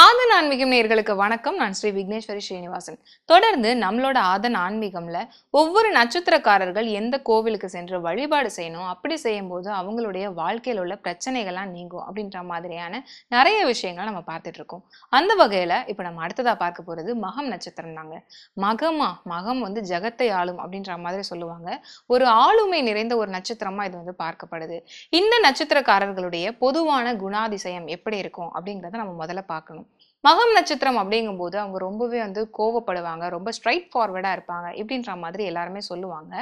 ஆதன் ஆன்மீகம் நேர்களுக்கு வணக்கம் நான் ஸ்ரீ விக்னேஸ்வரி ஸ்ரீனிவாசன் தொடர்ந்து நம்மளோட ஆதன் ஆன்மீகம்ல ஒவ்வொரு நட்சத்திரக்காரர்கள் எந்த கோவிலுக்கு சென்று வழிபாடு செய்யணும் அப்படி செய்யும்போது அவங்களுடைய வாழ்க்கையில் உள்ள பிரச்சனைகள்லாம் நீங்கும் அப்படின்ற மாதிரியான நிறைய விஷயங்களை நம்ம பார்த்துட்டு இருக்கோம் அந்த வகையில இப்போ நம்ம அடுத்ததா பார்க்க போறது மகம் நட்சத்திரம் தாங்க மகமா மகம் வந்து ஜகத்தை ஆளும் அப்படின்ற மாதிரி சொல்லுவாங்க ஒரு ஆளுமை நிறைந்த ஒரு நட்சத்திரமா இது வந்து பார்க்கப்படுது இந்த நட்சத்திரக்காரர்களுடைய பொதுவான குணாதிசயம் எப்படி இருக்கும் அப்படிங்கிறத நம்ம முதல்ல பார்க்கணும் மகம் நட்சத்திரம் அப்படிங்கும்போது அவங்க ரொம்பவே வந்து கோவப்படுவாங்க ரொம்ப ஸ்ட்ரைட் ஃபார்வர்டாக இருப்பாங்க இப்படின்ற மாதிரி எல்லாருமே சொல்லுவாங்க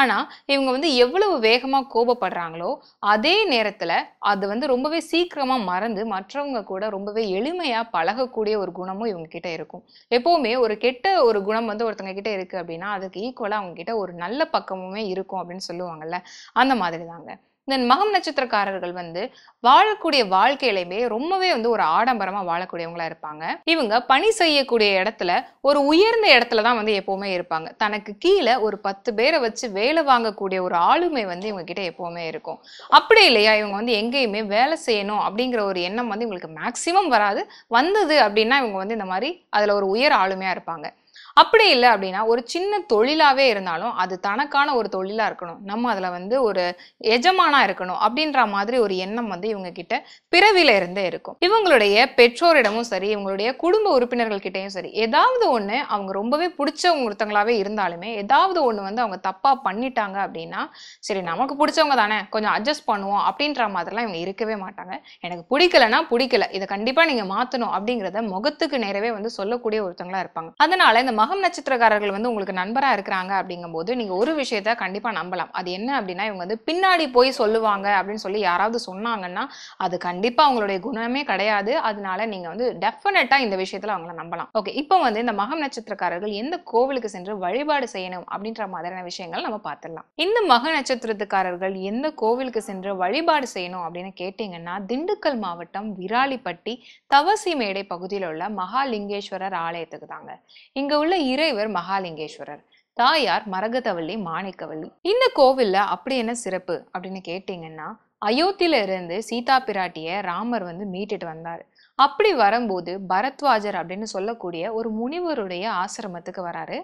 ஆனால் இவங்க வந்து எவ்வளவு வேகமாக கோபப்படுறாங்களோ அதே நேரத்தில் அது வந்து ரொம்பவே சீக்கிரமாக மறந்து மற்றவங்க கூட ரொம்பவே எளிமையாக பழகக்கூடிய ஒரு குணமும் இவங்க கிட்ட இருக்கும் எப்போவுமே ஒரு கெட்ட ஒரு குணம் வந்து ஒருத்தங்க கிட்ட இருக்குது அப்படின்னா அதுக்கு ஈக்குவலாக அவங்க கிட்ட ஒரு நல்ல பக்கமுமே இருக்கும் அப்படின்னு சொல்லுவாங்கல்ல அந்த மாதிரி தாங்க இந்த மகம் நட்சத்திரக்காரர்கள் வந்து வாழக்கூடிய வாழ்க்கையிலுமே ரொம்பவே வந்து ஒரு ஆடம்பரமா வாழக்கூடியவங்களா இருப்பாங்க இவங்க பணி செய்யக்கூடிய இடத்துல ஒரு உயர்ந்த இடத்துல தான் வந்து எப்பவுமே இருப்பாங்க தனக்கு கீழே ஒரு பத்து பேரை வச்சு வேலை வாங்கக்கூடிய ஒரு ஆளுமை வந்து இவங்க கிட்ட எப்பவுமே இருக்கும் அப்படி இல்லையா இவங்க வந்து எங்கேயுமே வேலை செய்யணும் அப்படிங்கிற ஒரு எண்ணம் வந்து இவங்களுக்கு மேக்சிமம் வராது வந்தது அப்படின்னா இவங்க வந்து இந்த மாதிரி அதுல ஒரு உயர் ஆளுமையா இருப்பாங்க அப்படி இல்லை அப்படின்னா ஒரு சின்ன தொழிலாகவே இருந்தாலும் அது தனக்கான ஒரு தொழிலாக இருக்கணும் நம்ம அதில் வந்து ஒரு எஜமானா இருக்கணும் அப்படின்ற மாதிரி ஒரு எண்ணம் வந்து இவங்க கிட்ட பிறவில இருந்தே இருக்கும் இவங்களுடைய பெற்றோரிடமும் சரி இவங்களுடைய குடும்ப உறுப்பினர்கள் கிட்டேயும் சரி ஏதாவது ஒன்று அவங்க ரொம்பவே பிடிச்சவங்க ஒருத்தங்களாகவே இருந்தாலுமே ஏதாவது ஒன்று வந்து அவங்க தப்பாக பண்ணிட்டாங்க அப்படின்னா சரி நமக்கு பிடிச்சவங்க தானே கொஞ்சம் அட்ஜஸ்ட் பண்ணுவோம் அப்படின்ற மாதிரிலாம் இவங்க இருக்கவே மாட்டாங்க எனக்கு பிடிக்கலன்னா பிடிக்கல இதை கண்டிப்பாக நீங்கள் மாற்றணும் அப்படிங்கிறத முகத்துக்கு நேரவே வந்து சொல்லக்கூடிய ஒருத்தங்களா இருப்பாங்க அதனால இந்த மகம் நட்சத்திரக்காரர்கள் வந்து உங்களுக்கு நண்பராக இருக்கிறாங்க அப்படிங்கும்போது நீங்கள் ஒரு விஷயத்த கண்டிப்பாக நம்பலாம் அது என்ன அப்படின்னா இவங்க வந்து பின்னாடி போய் சொல்லுவாங்க அப்படின்னு சொல்லி யாராவது சொன்னாங்கன்னா அது கண்டிப்பாக அவங்களுடைய குணமே கிடையாது அதனால நீங்கள் வந்து டெஃபினட்டாக இந்த விஷயத்தில் அவங்கள நம்பலாம் ஓகே இப்போ வந்து இந்த மகம் நட்சத்திரக்காரர்கள் எந்த கோவிலுக்கு சென்று வழிபாடு செய்யணும் அப்படின்ற மாதிரியான விஷயங்கள் நம்ம பார்த்துடலாம் இந்த மக நட்சத்திரத்துக்காரர்கள் எந்த கோவிலுக்கு சென்று வழிபாடு செய்யணும் அப்படின்னு கேட்டிங்கன்னா திண்டுக்கல் மாவட்டம் விராலிப்பட்டி தவசி மேடை பகுதியில் உள்ள மகாலிங்கேஸ்வரர் ஆலயத்துக்கு தாங்க இங்கே உள்ள இங்குள்ள இறைவர் மகாலிங்கேஸ்வரர் தாயார் மரகதவள்ளி மாணிக்கவள்ளி இந்த கோவில்ல அப்படி என்ன சிறப்பு அப்படின்னு கேட்டீங்கன்னா அயோத்தியில இருந்து சீதா பிராட்டிய ராமர் வந்து மீட்டுட்டு வந்தார் அப்படி வரும்போது பரத்வாஜர் அப்படின்னு சொல்லக்கூடிய ஒரு முனிவருடைய ஆசிரமத்துக்கு வராரு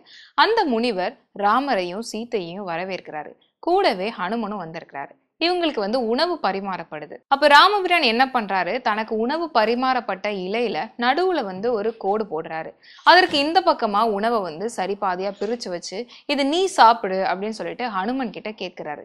அந்த முனிவர் ராமரையும் சீத்தையும் வரவேற்கிறாரு கூடவே ஹனுமனும் வந்திருக்கிறாரு இவங்களுக்கு வந்து உணவு பரிமாறப்படுது அப்ப ராமபிரான் என்ன பண்றாரு தனக்கு உணவு பரிமாறப்பட்ட இலையில நடுவுல வந்து ஒரு கோடு போடுறாரு அதற்கு இந்த பக்கமா உணவை வந்து சரிபாதியா பிரிச்சு வச்சு இது நீ சாப்பிடு அப்படின்னு சொல்லிட்டு ஹனுமன் கிட்ட கேட்கிறாரு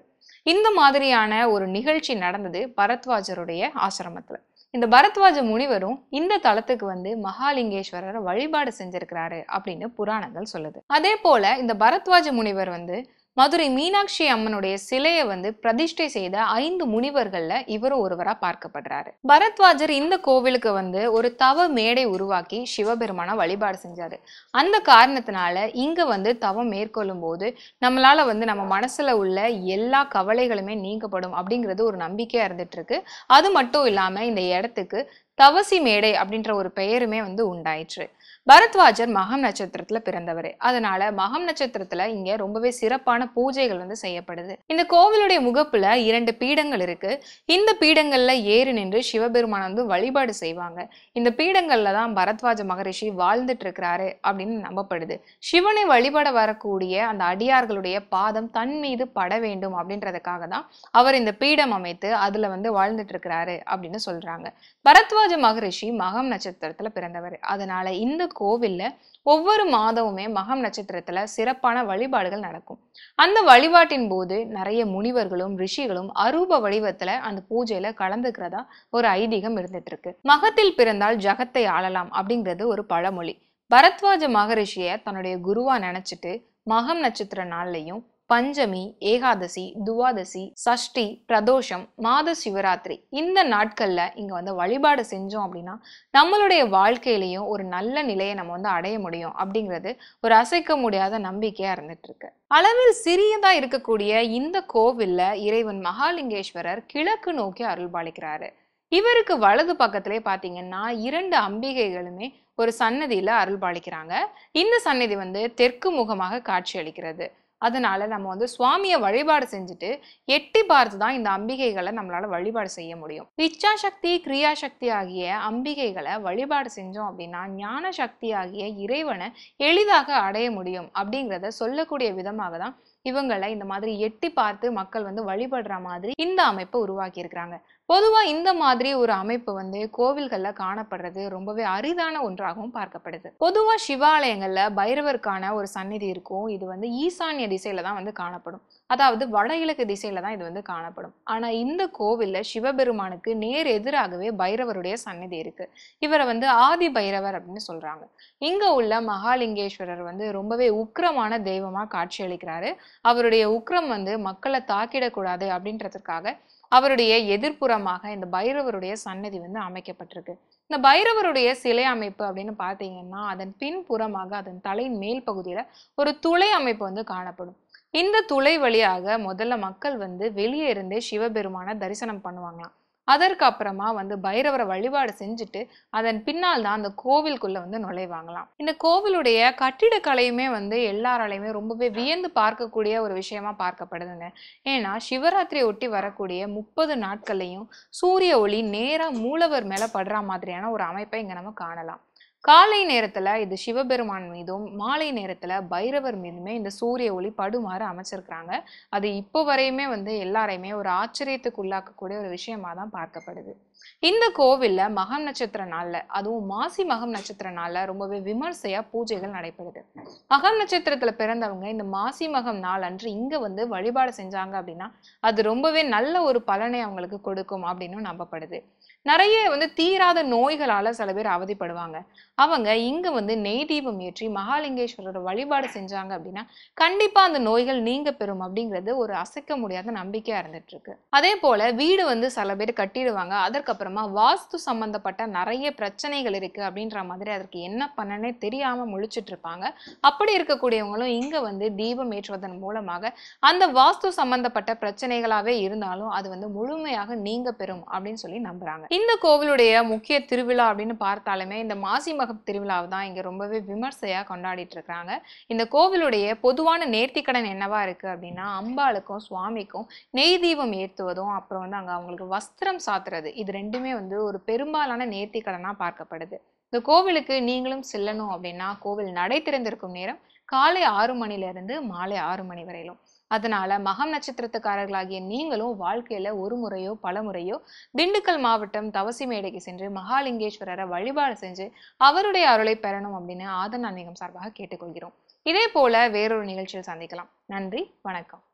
இந்த மாதிரியான ஒரு நிகழ்ச்சி நடந்தது பரத்வாஜருடைய ஆசிரமத்துல இந்த பரத்வாஜ முனிவரும் இந்த தளத்துக்கு வந்து மகாலிங்கேஸ்வரரை வழிபாடு செஞ்சிருக்கிறாரு அப்படின்னு புராணங்கள் சொல்லுது அதே போல இந்த பரத்வாஜ முனிவர் வந்து மதுரை மீனாட்சி அம்மனுடைய சிலையை வந்து பிரதிஷ்டை செய்த ஐந்து முனிவர்கள்ல இவரும் ஒருவரா பார்க்கப்படுறாரு பரத்வாஜர் இந்த கோவிலுக்கு வந்து ஒரு தவ மேடை உருவாக்கி சிவபெருமான வழிபாடு செஞ்சாரு அந்த காரணத்தினால இங்க வந்து தவம் மேற்கொள்ளும் போது நம்மளால வந்து நம்ம மனசுல உள்ள எல்லா கவலைகளுமே நீங்கப்படும் அப்படிங்கிறது ஒரு நம்பிக்கையா இருந்துட்டு இருக்கு அது மட்டும் இல்லாம இந்த இடத்துக்கு தவசி மேடை அப்படின்ற ஒரு பெயருமே வந்து உண்டாயிற்று பரத்வாஜர் மகம் நட்சத்திரத்துல பிறந்தவர் அதனால மகம் நட்சத்திரத்துல இங்க ரொம்பவே சிறப்பான பூஜைகள் வந்து செய்யப்படுது இந்த கோவிலுடைய முகப்புல இரண்டு பீடங்கள் இருக்கு இந்த பீடங்கள்ல ஏறி நின்று சிவபெருமான வந்து வழிபாடு செய்வாங்க இந்த பீடங்கள்ல தான் பரத்வாஜ மகரிஷி வாழ்ந்துட்டு இருக்கிறாரு அப்படின்னு நம்பப்படுது சிவனை வழிபட வரக்கூடிய அந்த அடியார்களுடைய பாதம் தன் மீது பட வேண்டும் அப்படின்றதுக்காக தான் அவர் இந்த பீடம் அமைத்து அதுல வந்து வாழ்ந்துட்டு இருக்கிறாரு அப்படின்னு சொல்றாங்க பரத்வாஜ பரத்வாஜ மகரிஷி மகம் நட்சத்திரத்துல பிறந்தவர் அதனால இந்த கோவில்ல ஒவ்வொரு மாதமுமே மகம் நட்சத்திரத்துல சிறப்பான வழிபாடுகள் நடக்கும் அந்த வழிபாட்டின் போது நிறைய முனிவர்களும் ரிஷிகளும் அரூப வடிவத்துல அந்த பூஜையில கலந்துக்கிறதா ஒரு ஐதீகம் இருந்துட்டு இருக்கு மகத்தில் பிறந்தால் ஜகத்தை ஆளலாம் அப்படிங்கிறது ஒரு பழமொழி பரத்வாஜ மகரிஷிய தன்னுடைய குருவா நினைச்சிட்டு மகம் நட்சத்திர நாள்லையும் பஞ்சமி ஏகாதசி துவாதசி சஷ்டி பிரதோஷம் மாத சிவராத்திரி இந்த நாட்களில் இங்கே வந்து வழிபாடு செஞ்சோம் அப்படின்னா நம்மளுடைய வாழ்க்கையிலையும் ஒரு நல்ல நிலையை நம்ம வந்து அடைய முடியும் அப்படிங்கிறது ஒரு அசைக்க முடியாத நம்பிக்கையாக இருந்துட்டு இருக்கு அளவில் சிறியதாக இருக்கக்கூடிய இந்த கோவிலில் இறைவன் மகாலிங்கேஸ்வரர் கிழக்கு நோக்கி அருள்பாலிக்கிறாரு இவருக்கு வலது பக்கத்திலே பார்த்தீங்கன்னா இரண்டு அம்பிகைகளுமே ஒரு சன்னதியில் அருள்பாலிக்கிறாங்க இந்த சன்னதி வந்து தெற்கு முகமாக காட்சி அளிக்கிறது அதனால நம்ம வந்து சுவாமியை வழிபாடு செஞ்சுட்டு எட்டி பார்த்து தான் இந்த அம்பிகைகளை நம்மளால வழிபாடு செய்ய முடியும் இச்சா சக்தி கிரியா சக்தி ஆகிய அம்பிகைகளை வழிபாடு செஞ்சோம் அப்படின்னா ஞான சக்தி ஆகிய இறைவனை எளிதாக அடைய முடியும் அப்படிங்கிறத சொல்லக்கூடிய விதமாக தான் இவங்களை இந்த மாதிரி எட்டி பார்த்து மக்கள் வந்து வழிபடுற மாதிரி இந்த அமைப்பை உருவாக்கி இருக்கிறாங்க பொதுவாக இந்த மாதிரி ஒரு அமைப்பு வந்து கோவில்களில் காணப்படுறது ரொம்பவே அரிதான ஒன்றாகவும் பார்க்கப்படுது பொதுவாக சிவாலயங்களில் பைரவருக்கான ஒரு சந்நிதி இருக்கும் இது வந்து ஈசான்ய திசையில தான் வந்து காணப்படும் அதாவது வட இலக்கு திசையில தான் இது வந்து காணப்படும் ஆனால் இந்த கோவிலில் சிவபெருமானுக்கு நேர் எதிராகவே பைரவருடைய சந்நிதி இருக்கு இவரை வந்து ஆதி பைரவர் அப்படின்னு சொல்றாங்க இங்க உள்ள மகாலிங்கேஸ்வரர் வந்து ரொம்பவே உக்கிரமான காட்சி அளிக்கிறாரு அவருடைய உக்கிரம் வந்து மக்களை தாக்கிடக்கூடாது அப்படின்றதுக்காக அவருடைய எதிர்ப்புறமாக இந்த பைரவருடைய சன்னதி வந்து அமைக்கப்பட்டிருக்கு இந்த பைரவருடைய சிலை அமைப்பு அப்படின்னு பார்த்தீங்கன்னா அதன் பின்புறமாக அதன் தலை மேல் பகுதியில் ஒரு துளை அமைப்பு வந்து காணப்படும் இந்த துளை வழியாக முதல்ல மக்கள் வந்து வெளியே இருந்தே சிவபெருமான தரிசனம் பண்ணுவாங்களாம் அதற்கு அப்புறமா வந்து பைரவரை வழிபாடு செஞ்சுட்டு அதன் பின்னால் தான் அந்த கோவிலுக்குள்ளே வந்து நுழைவாங்களாம் இந்த கோவிலுடைய கட்டிடக்கலையுமே வந்து எல்லாராலையுமே ரொம்பவே வியந்து பார்க்கக்கூடிய ஒரு விஷயமா பார்க்கப்படுதுங்க ஏன்னா சிவராத்திரி ஒட்டி வரக்கூடிய முப்பது நாட்கள்லையும் சூரிய ஒளி நேராக மூலவர் மேலே படுற மாதிரியான ஒரு அமைப்பை இங்கே நம்ம காணலாம் காலை நேரத்தில் இது சிவபெருமான் மீதும் மாலை நேரத்தில் பைரவர் மீதுமே இந்த சூரிய ஒளி படுமாறு அமைச்சிருக்கிறாங்க அது இப்போ வரையுமே வந்து எல்லாரையுமே ஒரு ஆச்சரியத்துக்கு உள்ளாக்கக்கூடிய ஒரு விஷயமா தான் பார்க்கப்படுது இந்த கோவிலில் மகம் நட்சத்திர நாளில் அதுவும் மாசி மகம் நட்சத்திர நாளில் ரொம்பவே விமர்சையாக பூஜைகள் நடைபெறுது மகம் நட்சத்திரத்தில் பிறந்தவங்க இந்த மாசி மகம் நாள் அன்று இங்கே வந்து வழிபாடு செஞ்சாங்க அப்படின்னா அது ரொம்பவே நல்ல ஒரு பலனை அவங்களுக்கு கொடுக்கும் அப்படின்னு நம்பப்படுது நிறைய வந்து தீராத நோய்களால் சில பேர் அவதிப்படுவாங்க அவங்க இங்கே வந்து நெய் தீபம் ஏற்றி மகாலிங்கேஸ்வரரை வழிபாடு செஞ்சாங்க அப்படின்னா கண்டிப்பாக அந்த நோய்கள் நீங்க பெறும் அப்படிங்கிறது ஒரு அசைக்க முடியாத நம்பிக்கையாக இருந்துட்டு இருக்கு அதே போல் வீடு வந்து சில பேர் கட்டிடுவாங்க அதற்கப்புறமா வாஸ்து சம்மந்தப்பட்ட நிறைய பிரச்சனைகள் இருக்குது அப்படின்ற மாதிரி அதற்கு என்ன பண்ணனே தெரியாமல் முழிச்சிட்டு இருப்பாங்க அப்படி இருக்கக்கூடியவங்களும் இங்கே வந்து தீபம் ஏற்றுவதன் மூலமாக அந்த வாஸ்து சம்பந்தப்பட்ட பிரச்சனைகளாகவே இருந்தாலும் அது வந்து முழுமையாக நீங்க பெறும் அப்படின்னு சொல்லி நம்புறாங்க இந்த கோவிலுடைய முக்கிய திருவிழா அப்படின்னு பார்த்தாலுமே இந்த மாசி மக பாகம் திருவிழாவை தான் இங்கே ரொம்பவே விமர்சையாக கொண்டாடிட்டு இருக்கிறாங்க இந்த கோவிலுடைய பொதுவான நேர்த்திக்கடன் என்னவா இருக்குது அப்படின்னா அம்பாளுக்கும் சுவாமிக்கும் நெய் தீபம் ஏற்றுவதும் அப்புறம் வந்து அங்கே அவங்களுக்கு வஸ்திரம் சாத்துறது இது ரெண்டுமே வந்து ஒரு பெரும்பாலான நேர்த்திக்கடனாக பார்க்கப்படுது இந்த கோவிலுக்கு நீங்களும் செல்லணும் அப்படின்னா கோவில் நடை திறந்திருக்கும் நேரம் காலை ஆறு மணிலேருந்து மாலை ஆறு மணி வரையிலும் அதனால மகம் நட்சத்திரத்துக்காரர்களாகிய நீங்களும் வாழ்க்கையில ஒரு முறையோ பல முறையோ திண்டுக்கல் மாவட்டம் தவசி மேடைக்கு சென்று மகாலிங்கேஸ்வரரை வழிபாடு செஞ்சு அவருடைய அருளை பெறணும் அப்படின்னு ஆதன் அன்னிகம் சார்பாக கேட்டுக்கொள்கிறோம் இதே போல வேறொரு நிகழ்ச்சியில் சந்திக்கலாம் நன்றி வணக்கம்